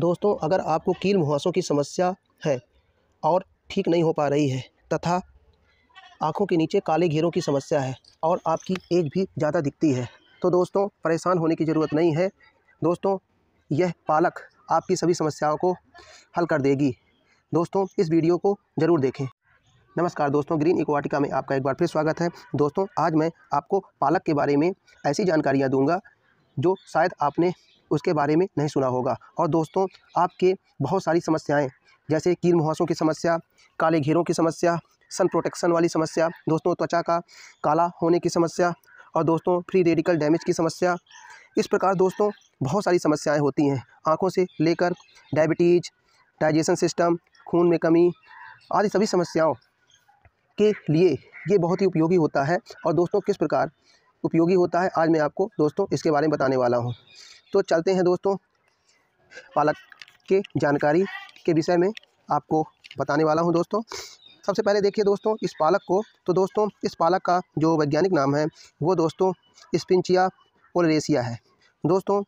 दोस्तों अगर आपको कील मुहासों की समस्या है और ठीक नहीं हो पा रही है तथा आँखों के नीचे काले घेरों की समस्या है और आपकी एज भी ज़्यादा दिखती है तो दोस्तों परेशान होने की ज़रूरत नहीं है दोस्तों यह पालक आपकी सभी समस्याओं को हल कर देगी दोस्तों इस वीडियो को ज़रूर देखें नमस्कार दोस्तों ग्रीन इक्वाटिका में आपका एक बार फिर स्वागत है दोस्तों आज मैं आपको पालक के बारे में ऐसी जानकारियाँ दूंगा जो शायद आपने उसके बारे में नहीं सुना होगा और दोस्तों आपके बहुत सारी समस्याएँ जैसे कील मुहासों की समस्या काले घेरों की समस्या सन प्रोटेक्शन वाली समस्या दोस्तों त्वचा का काला होने की समस्या और दोस्तों फ्री रेडिकल डैमेज की समस्या इस प्रकार दोस्तों बहुत सारी समस्याएं होती हैं आँखों से लेकर डायबिटीज डाइजेशन सिस्टम खून में कमी आदि सभी समस्याओं के लिए ये बहुत ही उपयोगी होता है और दोस्तों किस प्रकार उपयोगी होता है आज मैं आपको दोस्तों इसके बारे में बताने वाला हूँ तो चलते हैं दोस्तों पालक के जानकारी के विषय में आपको बताने वाला हूँ दोस्तों सबसे पहले देखिए दोस्तों इस पालक को तो दोस्तों इस पालक का जो वैज्ञानिक नाम है वो दोस्तों स्पिंचिया ओलरेसिया है दोस्तों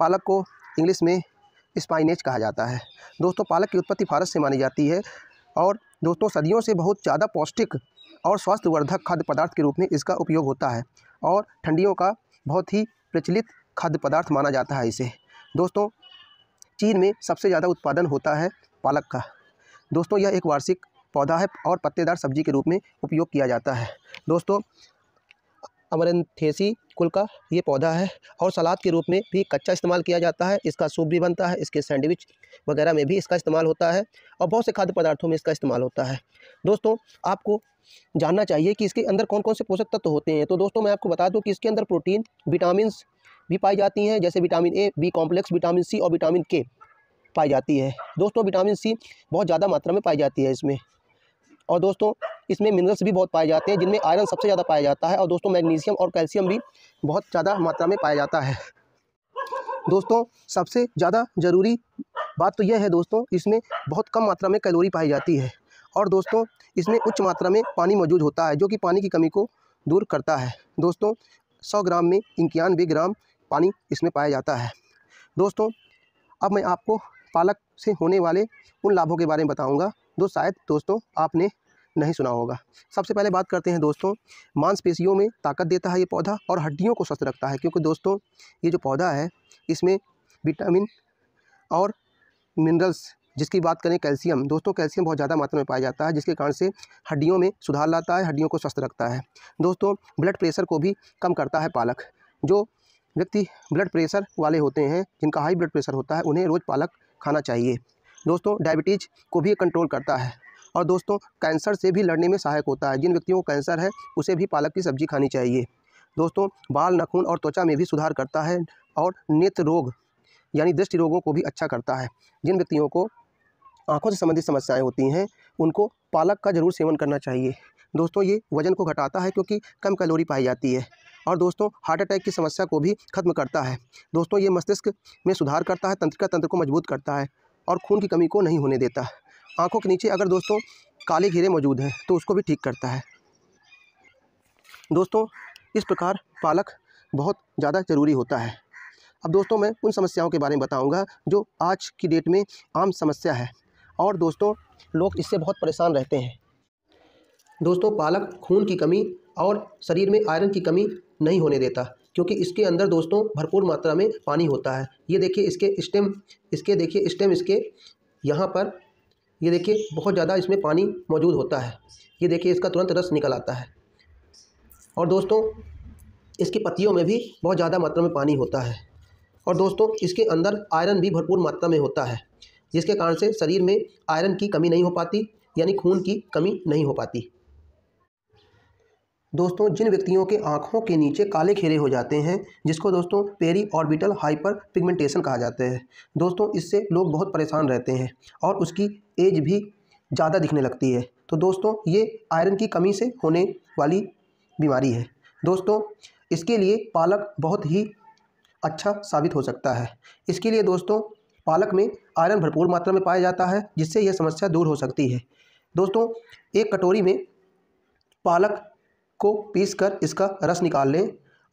पालक को इंग्लिश में स्पाइनेज कहा जाता है दोस्तों पालक की उत्पत्ति फारस से मानी जाती है और दोस्तों सदियों से बहुत ज़्यादा पौष्टिक और स्वास्थ्यवर्धक खाद्य पदार्थ के रूप में इसका उपयोग होता है और ठंडियों का बहुत ही प्रचलित खाद्य पदार्थ माना जाता है इसे दोस्तों चीन में सबसे ज़्यादा उत्पादन होता है पालक का दोस्तों यह एक वार्षिक पौधा है और पत्तेदार सब्जी के रूप में उपयोग किया जाता है दोस्तों अमरंथेसी कुल का ये पौधा है और सलाद के रूप में भी कच्चा इस्तेमाल किया जाता है इसका सूप भी बनता है इसके सैंडविच वगैरह में भी इसका इस्तेमाल होता है और बहुत से खाद्य पदार्थों में इसका इस्तेमाल होता है दोस्तों आपको जानना चाहिए कि इसके अंदर कौन कौन से पोषक तत्व होते हैं तो दोस्तों मैं आपको बता दूँ कि इसके अंदर प्रोटीन विटामिन भी पाई जाती हैं जैसे vitamin A B complex vitamin C और विटामिन के पाई जाती है दोस्तों विटामिन सी बहुत ज़्यादा मात्रा में पाई जाती है इसमें और दोस्तों इसमें मिनरल्स भी बहुत पाए जाते हैं जिनमें आयरन सबसे ज़्यादा पाया जाता है और दोस्तों मैग्नीशियम और कैल्शियम भी बहुत ज़्यादा मात्रा में पाया जाता है दोस्तों सबसे ज़्यादा ज़रूरी बात तो यह है दोस्तों इसमें बहुत कम मात्रा में कैलोरी पाई जाती है और दोस्तों इसमें उच्च मात्रा में पानी मौजूद होता है जो कि पानी की कमी को दूर करता है दोस्तों सौ ग्राम में इक्यानवे ग्राम पानी इसमें पाया जाता है दोस्तों अब मैं आपको पालक से होने वाले उन लाभों के बारे में बताऊँगा जो शायद दोस्तों आपने नहीं सुना होगा सबसे पहले बात करते हैं दोस्तों मांसपेशियों में ताकत देता है ये पौधा और हड्डियों को स्वस्थ रखता है क्योंकि दोस्तों ये जो पौधा है इसमें विटामिन और मिनरल्स जिसकी बात करें कैल्शियम दोस्तों कैल्शियम बहुत ज़्यादा मात्रा में पाया जाता है जिसके कारण से हड्डियों में सुधार लाता है हड्डियों को स्वस्थ रखता है दोस्तों ब्लड प्रेशर को भी कम करता है पालक जो व्यक्ति ब्लड प्रेशर वाले होते हैं जिनका हाई ब्लड प्रेशर होता है उन्हें रोज़ पालक खाना चाहिए दोस्तों डायबिटीज़ को भी कंट्रोल करता है और दोस्तों कैंसर से भी लड़ने में सहायक होता है जिन व्यक्तियों को कैंसर है उसे भी पालक की सब्जी खानी चाहिए दोस्तों बाल नखून और त्वचा में भी सुधार करता है और नेत्र रोग यानी दृष्टि रोगों को भी अच्छा करता है जिन व्यक्तियों को आँखों से संबंधित समस्याएँ होती हैं उनको पालक का ज़रूर सेवन करना चाहिए दोस्तों ये वजन को घटाता है क्योंकि कम कैलोरी पाई जाती है और दोस्तों हार्ट अटैक की समस्या को भी खत्म करता है दोस्तों ये मस्तिष्क में सुधार करता है तंत्रिका तंत्र को मजबूत करता है और खून की कमी को नहीं होने देता आँखों के नीचे अगर दोस्तों काले घेरे मौजूद हैं तो उसको भी ठीक करता है दोस्तों इस प्रकार पालक बहुत ज़्यादा ज़रूरी होता है अब दोस्तों मैं उन समस्याओं के बारे में बताऊंगा जो आज की डेट में आम समस्या है और दोस्तों लोग इससे बहुत परेशान रहते हैं दोस्तों पालक खून की कमी और शरीर में आयरन की कमी नहीं होने देता क्योंकि इसके अंदर दोस्तों भरपूर मात्रा में पानी होता है ये देखिए इसके स्टेम इसके देखिए स्टेम इसके यहाँ पर ये देखिए बहुत ज़्यादा इसमें पानी मौजूद होता है ये देखिए इसका तुरंत रस निकल आता है और दोस्तों इसकी पत्तियों में भी बहुत ज़्यादा मात्रा में पानी होता है और दोस्तों इसके अंदर आयरन भी भरपूर मात्रा में होता है जिसके कारण से शरीर में आयरन की कमी नहीं हो पाती यानी खून की कमी नहीं हो पाती दोस्तों जिन व्यक्तियों के आँखों के नीचे काले खेरे हो जाते हैं जिसको दोस्तों पेरी ऑर्बिटल हाइपर पिगमेंटेशन कहा जाता है दोस्तों इससे लोग बहुत परेशान रहते हैं और उसकी एज भी ज़्यादा दिखने लगती है तो दोस्तों ये आयरन की कमी से होने वाली बीमारी है दोस्तों इसके लिए पालक बहुत ही अच्छा साबित हो सकता है इसके लिए दोस्तों पालक में आयरन भरपूर मात्रा में पाया जाता है जिससे यह समस्या दूर हो सकती है दोस्तों एक कटोरी में पालक को पीस कर इसका रस निकाल लें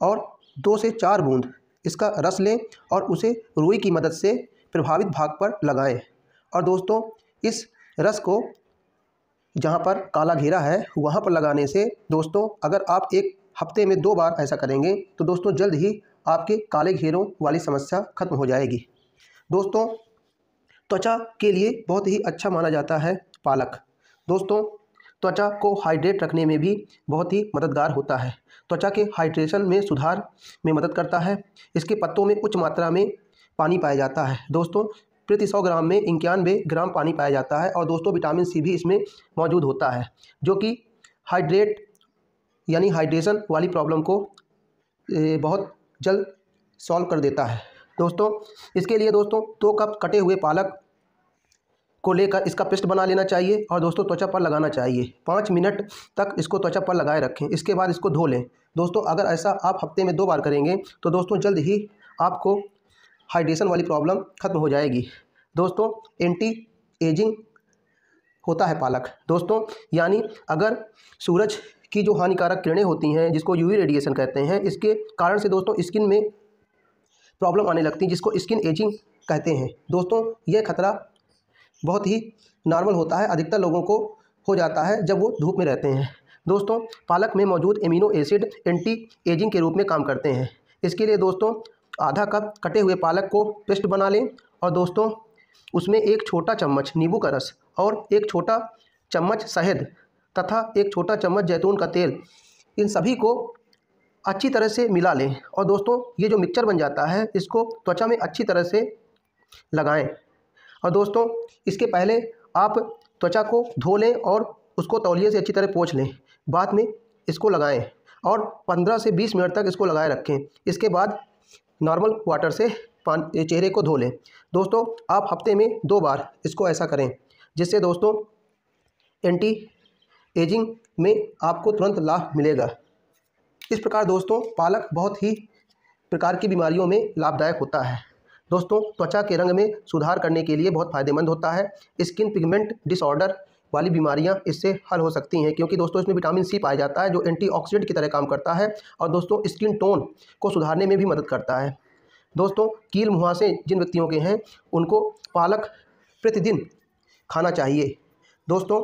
और दो से चार बूंद इसका रस लें और उसे रुई की मदद से प्रभावित भाग पर लगाएं और दोस्तों इस रस को जहाँ पर काला घेरा है वहाँ पर लगाने से दोस्तों अगर आप एक हफ्ते में दो बार ऐसा करेंगे तो दोस्तों जल्द ही आपके काले घेरों वाली समस्या खत्म हो जाएगी दोस्तों त्वचा के लिए बहुत ही अच्छा माना जाता है पालक दोस्तों त्वचा को हाइड्रेट रखने में भी बहुत ही मददगार होता है त्वचा के हाइड्रेशन में सुधार में मदद करता है इसके पत्तों में उच्च मात्रा में पानी पाया जाता है दोस्तों प्रति सौ ग्राम में इक्यानवे ग्राम पानी पाया जाता है और दोस्तों विटामिन सी भी इसमें मौजूद होता है जो कि हाइड्रेट यानी हाइड्रेशन वाली प्रॉब्लम को बहुत जल्द सॉल्व कर देता है दोस्तों इसके लिए दोस्तों दो कप कटे हुए पालक को लेकर इसका पेस्ट बना लेना चाहिए और दोस्तों त्वचा पर लगाना चाहिए पाँच मिनट तक इसको त्वचा पर लगाए रखें इसके बाद इसको धो लें दोस्तों अगर ऐसा आप हफ्ते में दो बार करेंगे तो दोस्तों जल्द ही आपको हाइड्रेशन वाली प्रॉब्लम खत्म हो जाएगी दोस्तों एंटी एजिंग होता है पालक दोस्तों यानी अगर सूरज की जो हानिकारक किरणें होती हैं जिसको यूवी रेडिएशन कहते हैं इसके कारण से दोस्तों स्किन में प्रॉब्लम आने लगती है जिसको स्किन एजिंग कहते हैं दोस्तों यह खतरा बहुत ही नॉर्मल होता है अधिकतर लोगों को हो जाता है जब वो धूप में रहते हैं दोस्तों पालक में मौजूद एमिनो एसिड एंटी एजिंग के रूप में काम करते हैं इसके लिए दोस्तों आधा कप कटे हुए पालक को पेस्ट बना लें और दोस्तों उसमें एक छोटा चम्मच नींबू का रस और एक छोटा चम्मच शहद तथा एक छोटा चम्मच जैतून का तेल इन सभी को अच्छी तरह से मिला लें और दोस्तों ये जो मिक्सचर बन जाता है इसको त्वचा में अच्छी तरह से लगाएं और दोस्तों इसके पहले आप त्वचा को धो लें और उसको तौलिए से अच्छी तरह पोछ लें बाद में इसको लगाएं और 15 से 20 मिनट तक इसको लगाए रखें इसके बाद नॉर्मल वाटर से पान चेहरे को धो लें दोस्तों आप हफ्ते में दो बार इसको ऐसा करें जिससे दोस्तों एंटी एजिंग में आपको तुरंत लाभ मिलेगा इस प्रकार दोस्तों पालक बहुत ही प्रकार की बीमारियों में लाभदायक होता है दोस्तों त्वचा के रंग में सुधार करने के लिए बहुत फायदेमंद होता है स्किन पिगमेंट डिसऑर्डर वाली बीमारियां इससे हल हो सकती हैं क्योंकि दोस्तों इसमें विटामिन सी पाया जाता है जो एंटीऑक्सीडेंट की तरह काम करता है और दोस्तों स्किन टोन को सुधारने में भी मदद करता है दोस्तों कील मुहासे जिन व्यक्तियों के हैं उनको पालक प्रतिदिन खाना चाहिए दोस्तों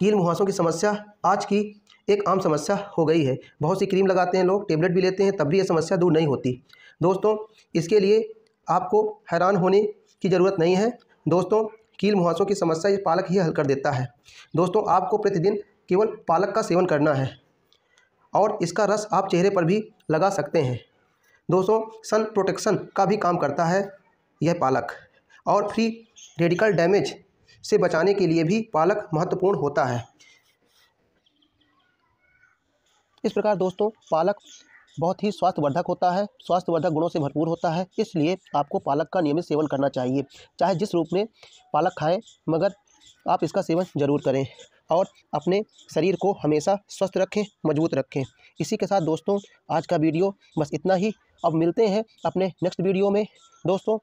कील मुहासों की समस्या आज की एक आम समस्या हो गई है बहुत सी क्रीम लगाते हैं लोग टेबलेट भी लेते हैं तब भी यह समस्या दूर नहीं होती दोस्तों इसके लिए आपको हैरान होने की ज़रूरत नहीं है दोस्तों कील मुहासों की समस्या ये पालक ही हल कर देता है दोस्तों आपको प्रतिदिन केवल पालक का सेवन करना है और इसका रस आप चेहरे पर भी लगा सकते हैं दोस्तों सन प्रोटेक्शन का भी काम करता है यह पालक और फ्री रेडिकल डैमेज से बचाने के लिए भी पालक महत्वपूर्ण होता है इस प्रकार दोस्तों पालक बहुत ही स्वास्थ्यवर्धक होता है स्वास्थ्यवर्धक गुणों से भरपूर होता है इसलिए आपको पालक का नियमित सेवन करना चाहिए चाहे जिस रूप में पालक खाएँ मगर आप इसका सेवन ज़रूर करें और अपने शरीर को हमेशा स्वस्थ रखें मजबूत रखें इसी के साथ दोस्तों आज का वीडियो बस इतना ही अब मिलते हैं अपने नेक्स्ट वीडियो में दोस्तों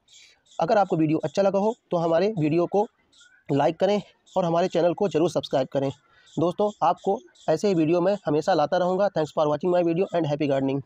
अगर आपको वीडियो अच्छा लगा हो तो हमारे वीडियो को लाइक करें और हमारे चैनल को ज़रूर सब्सक्राइब करें दोस्तों आपको ऐसे ही वीडियो में हमेशा लाता रहूँगा thanks for watching my video and happy gardening